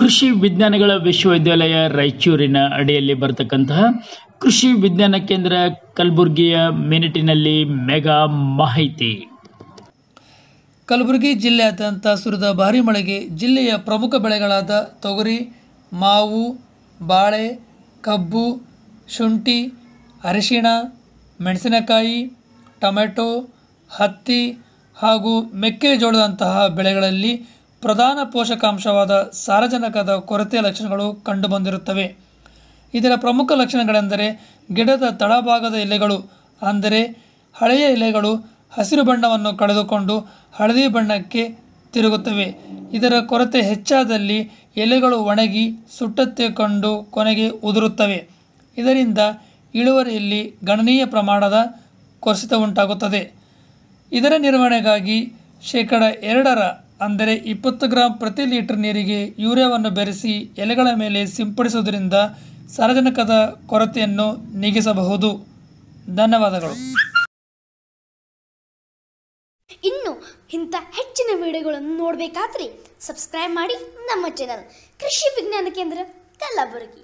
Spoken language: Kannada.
ಕೃಷಿ ವಿಜ್ಞಾನಗಳ ವಿಶ್ವವಿದ್ಯಾಲಯ ರಾಯಚೂರಿನ ಅಡಿಯಲ್ಲಿ ಬರತಕ್ಕಂತಹ ಕೃಷಿ ವಿಜ್ಞಾನ ಕೇಂದ್ರ ಕಲಬುರಗಿಯ ಮಿನಿಟಿನಲ್ಲಿ ಮೆಗಾ ಮಾಹಿತಿ ಕಲಬುರಗಿ ಜಿಲ್ಲೆಯಾದ್ಯಂತ ಸುರಿದ ಭಾರಿ ಮಳೆಗೆ ಜಿಲ್ಲೆಯ ಪ್ರಮುಖ ಬೆಳೆಗಳಾದ ತೊಗರಿ ಮಾವು ಬಾಳೆ ಕಬ್ಬು ಶುಂಠಿ ಅರಿಶಿಣ ಮೆಣಸಿನಕಾಯಿ ಟೊಮೆಟೊ ಹತ್ತಿ ಹಾಗೂ ಮೆಕ್ಕೆಜೋಳದಂತಹ ಬೆಳೆಗಳಲ್ಲಿ ಪ್ರಧಾನ ಪೋಷಕಾಂಶವಾದ ಸಾರಜನಕದ ಕೊರತೆಯ ಲಕ್ಷಣಗಳು ಕಂಡುಬಂದಿರುತ್ತವೆ ಇದರ ಪ್ರಮುಖ ಲಕ್ಷಣಗಳೆಂದರೆ ಗಿಡದ ತಳಭಾಗದ ಎಲೆಗಳು ಅಂದರೆ ಹಳೆಯ ಎಲೆಗಳು ಹಸಿರು ಬಣ್ಣವನ್ನು ಕಳೆದುಕೊಂಡು ಹಳದಿ ಬಣ್ಣಕ್ಕೆ ತಿರುಗುತ್ತವೆ ಇದರ ಕೊರತೆ ಹೆಚ್ಚಾದಲ್ಲಿ ಎಲೆಗಳು ಒಣಗಿ ಕಂಡು ಕೊನೆಗೆ ಉದುರುತ್ತವೆ ಇದರಿಂದ ಇಳುವರಿಯಲ್ಲಿ ಗಣನೀಯ ಪ್ರಮಾಣದ ಕೊರಸಿತ ಉಂಟಾಗುತ್ತದೆ ಇದರ ನಿರ್ವಹಣೆಗಾಗಿ ಶೇಕಡ ಎರಡರ ಅಂದರೆ ಇಪ್ಪತ್ತು ಗ್ರಾಂ ಪ್ರತಿ ಲೀಟರ್ ನೀರಿಗೆ ಯೂರಿಯಾವನ್ನು ಬೆರೆಸಿ ಎಲೆಗಳ ಮೇಲೆ ಸಿಂಪಡಿಸುವುದರಿಂದ ಸಾರಜನಕದ ಕೊರತೆಯನ್ನು ನೀಗಿಸಬಹುದು ಧನ್ಯವಾದಗಳು ಇನ್ನು ಇಂಥ ಹೆಚ್ಚಿನ ವಿಡಿಯೋಗಳನ್ನು ನೋಡಬೇಕಾದ್ರೆ ಸಬ್ಸ್ಕ್ರೈಬ್ ಮಾಡಿ ನಮ್ಮ ಚಾನಲ್ ಕೃಷಿ ವಿಜ್ಞಾನ ಕೇಂದ್ರ ಕಲಬುರಗಿ